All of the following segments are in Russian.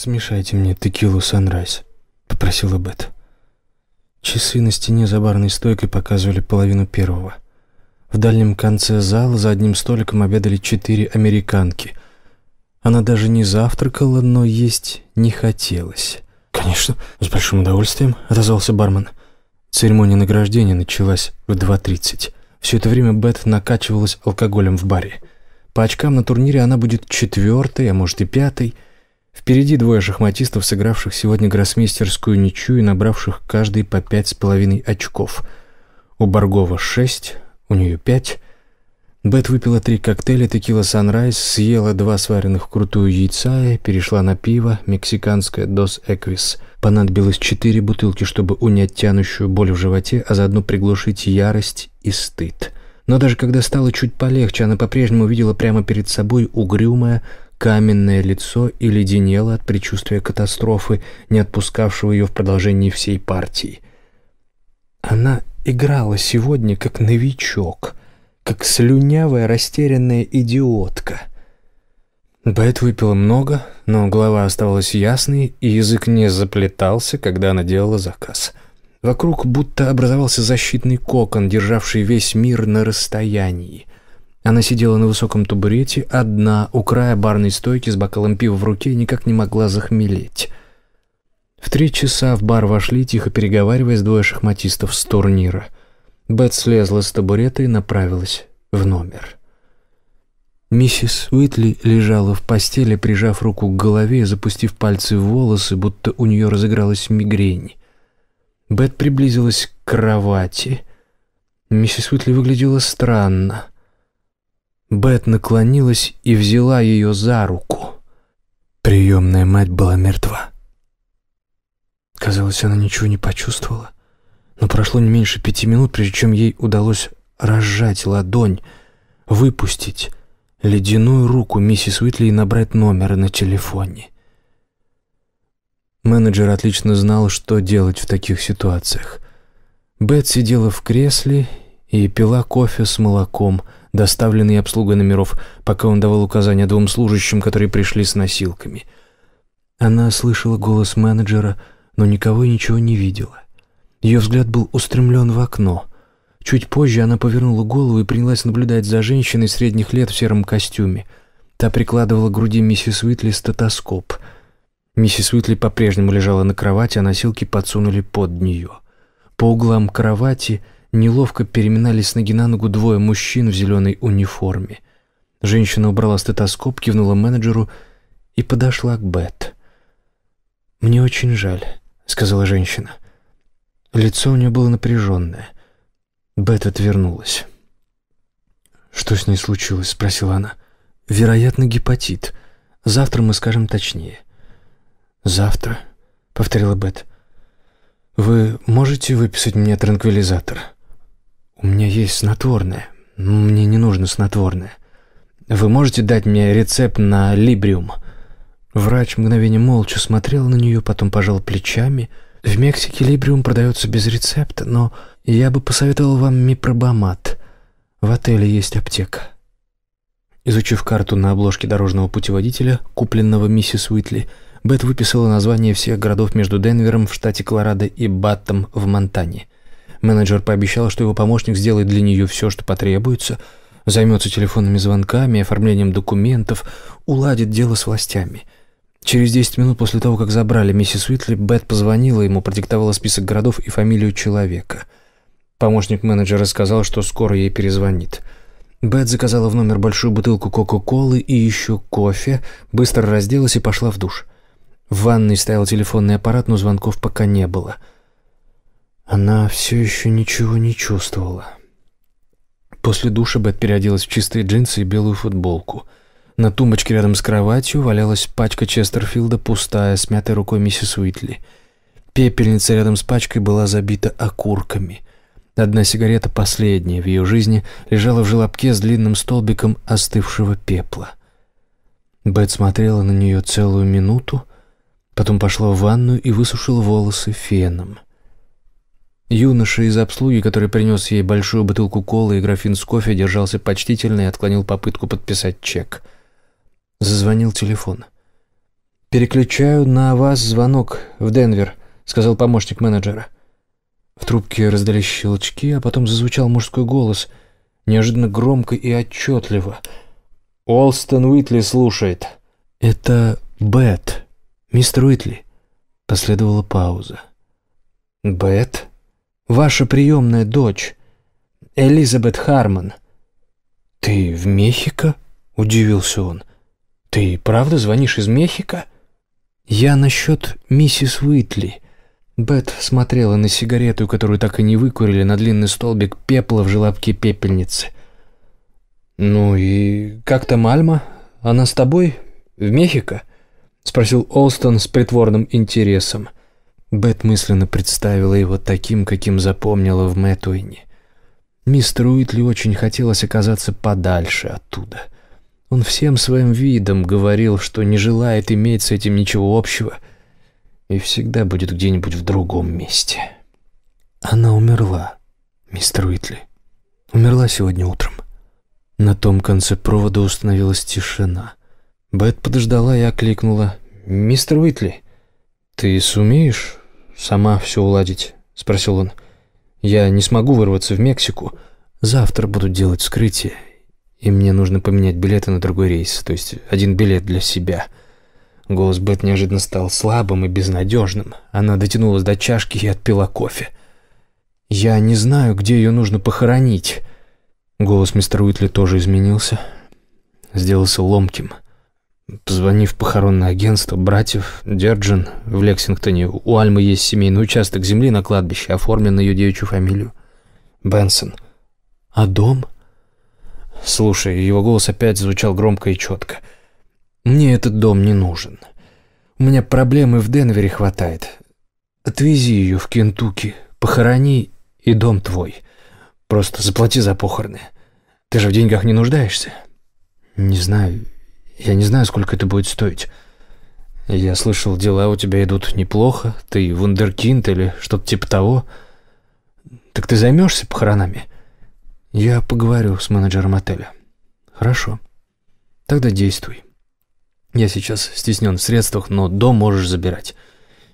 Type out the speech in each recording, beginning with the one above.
«Смешайте мне текилу санрайз», — попросила Бет. Часы на стене за барной стойкой показывали половину первого. В дальнем конце зала за одним столиком обедали четыре американки. Она даже не завтракала, но есть не хотелось. «Конечно, с большим удовольствием», — отозвался бармен. Церемония награждения началась в 2.30. Все это время Бет накачивалась алкоголем в баре. По очкам на турнире она будет четвертой, а может и пятой — Впереди двое шахматистов, сыгравших сегодня гроссмейстерскую ничью и набравших каждый по пять с половиной очков. У Баргова шесть, у нее пять. Бет выпила три коктейля текила «Санрайз», съела два сваренных вкрутую яйца и перешла на пиво, мексиканское «Дос Эквис». Понадобилось четыре бутылки, чтобы унять тянущую боль в животе, а заодно приглушить ярость и стыд. Но даже когда стало чуть полегче, она по-прежнему видела прямо перед собой угрюмое, каменное лицо и леденело от предчувствия катастрофы, не отпускавшего ее в продолжении всей партии. Она играла сегодня как новичок, как слюнявая растерянная идиотка. Бет выпила много, но голова оставалась ясной, и язык не заплетался, когда она делала заказ. Вокруг будто образовался защитный кокон, державший весь мир на расстоянии — она сидела на высоком табурете, одна, у края барной стойки с бокалом пива в руке и никак не могла захмелеть. В три часа в бар вошли, тихо переговариваясь, двое шахматистов с турнира. Бет слезла с табурета и направилась в номер. Миссис Уитли лежала в постели, прижав руку к голове и запустив пальцы в волосы, будто у нее разыгралась мигрень. Бет приблизилась к кровати. Миссис Уитли выглядела странно — Бет наклонилась и взяла ее за руку. Приемная мать была мертва. Казалось, она ничего не почувствовала. Но прошло не меньше пяти минут, прежде чем ей удалось разжать ладонь, выпустить ледяную руку миссис Уитли и набрать номер на телефоне. Менеджер отлично знал, что делать в таких ситуациях. Бет сидела в кресле и пила кофе с молоком доставленный и номеров, пока он давал указания двум служащим, которые пришли с носилками. Она слышала голос менеджера, но никого и ничего не видела. Ее взгляд был устремлен в окно. Чуть позже она повернула голову и принялась наблюдать за женщиной средних лет в сером костюме. Та прикладывала к груди миссис Уитли стетоскоп. Миссис Уитли по-прежнему лежала на кровати, а носилки подсунули под нее. По углам кровати – неловко переминались с ноги на ногу двое мужчин в зеленой униформе. Женщина убрала стетоскоп, кивнула менеджеру и подошла к Бет. «Мне очень жаль», — сказала женщина. Лицо у нее было напряженное. Бет отвернулась. «Что с ней случилось?» — спросила она. «Вероятно, гепатит. Завтра мы скажем точнее». «Завтра», — повторила Бет. «Вы можете выписать мне транквилизатор?» «У меня есть снотворное. Мне не нужно снотворное. Вы можете дать мне рецепт на либриум?» Врач мгновение молча смотрел на нее, потом пожал плечами. «В Мексике либриум продается без рецепта, но я бы посоветовал вам мипробомат. В отеле есть аптека». Изучив карту на обложке дорожного путеводителя, купленного миссис Уитли, Бет выписала название всех городов между Денвером в штате Колорадо и Баттом в Монтане. Менеджер пообещал, что его помощник сделает для нее все, что потребуется, займется телефонными звонками, оформлением документов, уладит дело с властями. Через 10 минут после того, как забрали миссис Уитли, Бет позвонила ему, продиктовала список городов и фамилию человека. Помощник менеджера сказал, что скоро ей перезвонит. Бет заказала в номер большую бутылку Кока-Колы и еще кофе, быстро разделась и пошла в душ. В ванной стоял телефонный аппарат, но звонков пока не было. — она все еще ничего не чувствовала. После душа Бет переоделась в чистые джинсы и белую футболку. На тумбочке рядом с кроватью валялась пачка Честерфилда, пустая, смятая рукой миссис Уитли. Пепельница рядом с пачкой была забита окурками. Одна сигарета, последняя в ее жизни, лежала в желобке с длинным столбиком остывшего пепла. Бет смотрела на нее целую минуту, потом пошла в ванную и высушила волосы феном. Юноша из обслуги, который принес ей большую бутылку колы и графин с кофе, держался почтительно и отклонил попытку подписать чек. Зазвонил телефон. «Переключаю на вас звонок в Денвер», — сказал помощник менеджера. В трубке раздались щелчки, а потом зазвучал мужской голос, неожиданно громко и отчетливо. «Олстон Уитли слушает». «Это Бет. Мистер Уитли». Последовала пауза. «Бет?» Ваша приемная дочь, Элизабет Хармон». «Ты в Мехико?» — удивился он. «Ты правда звонишь из Мехико?» «Я насчет миссис Уитли». Бет смотрела на сигарету, которую так и не выкурили, на длинный столбик пепла в желобке пепельницы. «Ну и как там Альма? Она с тобой? В Мехико?» — спросил Олстон с притворным интересом. Бет мысленно представила его таким, каким запомнила в Мэтуине. Мистер Уитли очень хотелось оказаться подальше оттуда. Он всем своим видом говорил, что не желает иметь с этим ничего общего и всегда будет где-нибудь в другом месте. Она умерла, мистер Уитли. Умерла сегодня утром. На том конце провода установилась тишина. Бет подождала и окликнула. «Мистер Уитли, ты сумеешь сама все уладить?» — спросил он. «Я не смогу вырваться в Мексику. Завтра буду делать вскрытие, и мне нужно поменять билеты на другой рейс, то есть один билет для себя». Голос Бет неожиданно стал слабым и безнадежным. Она дотянулась до чашки и отпила кофе. «Я не знаю, где ее нужно похоронить». Голос мистера Уитли тоже изменился. Сделался ломким. «Я Позвонив в похоронное агентство братьев Дерджин в Лексингтоне, у Альмы есть семейный участок земли на кладбище, оформлен на ее девичью фамилию. Бенсон. А дом? Слушай, его голос опять звучал громко и четко. Мне этот дом не нужен. У меня проблемы в Денвере хватает. Отвези ее в Кентукки, похорони, и дом твой. Просто заплати за похороны. Ты же в деньгах не нуждаешься? Не знаю, я не знаю, сколько это будет стоить. Я слышал, дела у тебя идут неплохо. Ты вундеркинд или что-то типа того. Так ты займешься похоронами? Я поговорю с менеджером отеля. Хорошо. Тогда действуй. Я сейчас стеснен в средствах, но дом можешь забирать.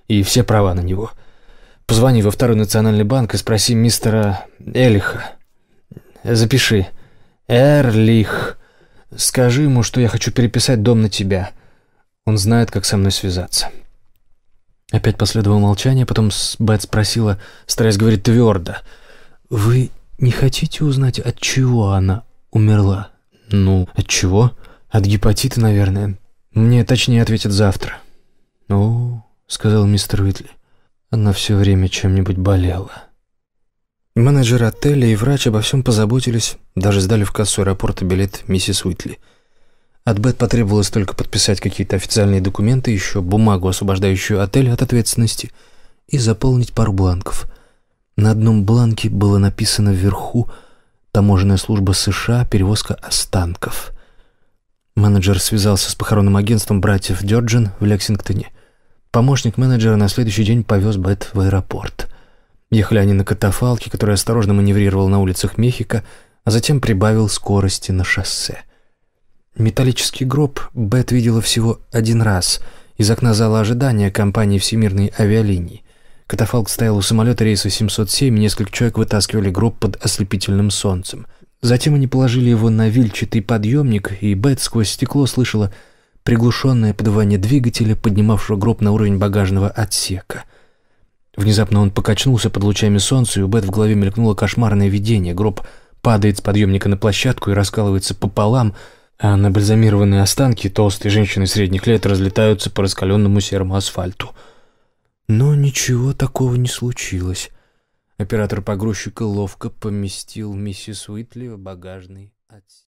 И все права на него. Позвони во второй национальный банк и спроси мистера Элиха. Запиши. Эрлих. Скажи ему, что я хочу переписать дом на тебя. Он знает, как со мной связаться». Опять последовало молчание, потом Бет спросила, стараясь говорить твердо. «Вы не хотите узнать, от чего она умерла?» «Ну, от чего?» «От гепатита, наверное. Мне точнее ответят завтра». «О», — сказал мистер Уитли, — «она все время чем-нибудь болела». Менеджер отеля и врач обо всем позаботились, даже сдали в кассу аэропорта билет миссис Уитли. От Бет потребовалось только подписать какие-то официальные документы, еще бумагу, освобождающую отель от ответственности, и заполнить пару бланков. На одном бланке было написано вверху «Таможенная служба США. Перевозка останков». Менеджер связался с похоронным агентством братьев Дёрджин в Лексингтоне. Помощник менеджера на следующий день повез Бет в аэропорт. Ехали они на катафалке, который осторожно маневрировал на улицах Мехико, а затем прибавил скорости на шоссе. Металлический гроб Бет видела всего один раз из окна зала ожидания компании «Всемирной авиалинии». Катафалк стоял у самолета рейса 707, и несколько человек вытаскивали гроб под ослепительным солнцем. Затем они положили его на вильчатый подъемник, и Бет сквозь стекло слышала приглушенное подувание двигателя, поднимавшего гроб на уровень багажного отсека — Внезапно он покачнулся под лучами солнца, и у Бет в голове мелькнуло кошмарное видение. Гроб падает с подъемника на площадку и раскалывается пополам, а набальзамированные останки толстой женщины средних лет разлетаются по раскаленному серому асфальту. Но ничего такого не случилось. Оператор погрузчика ловко поместил миссис Уитли в багажный отсек.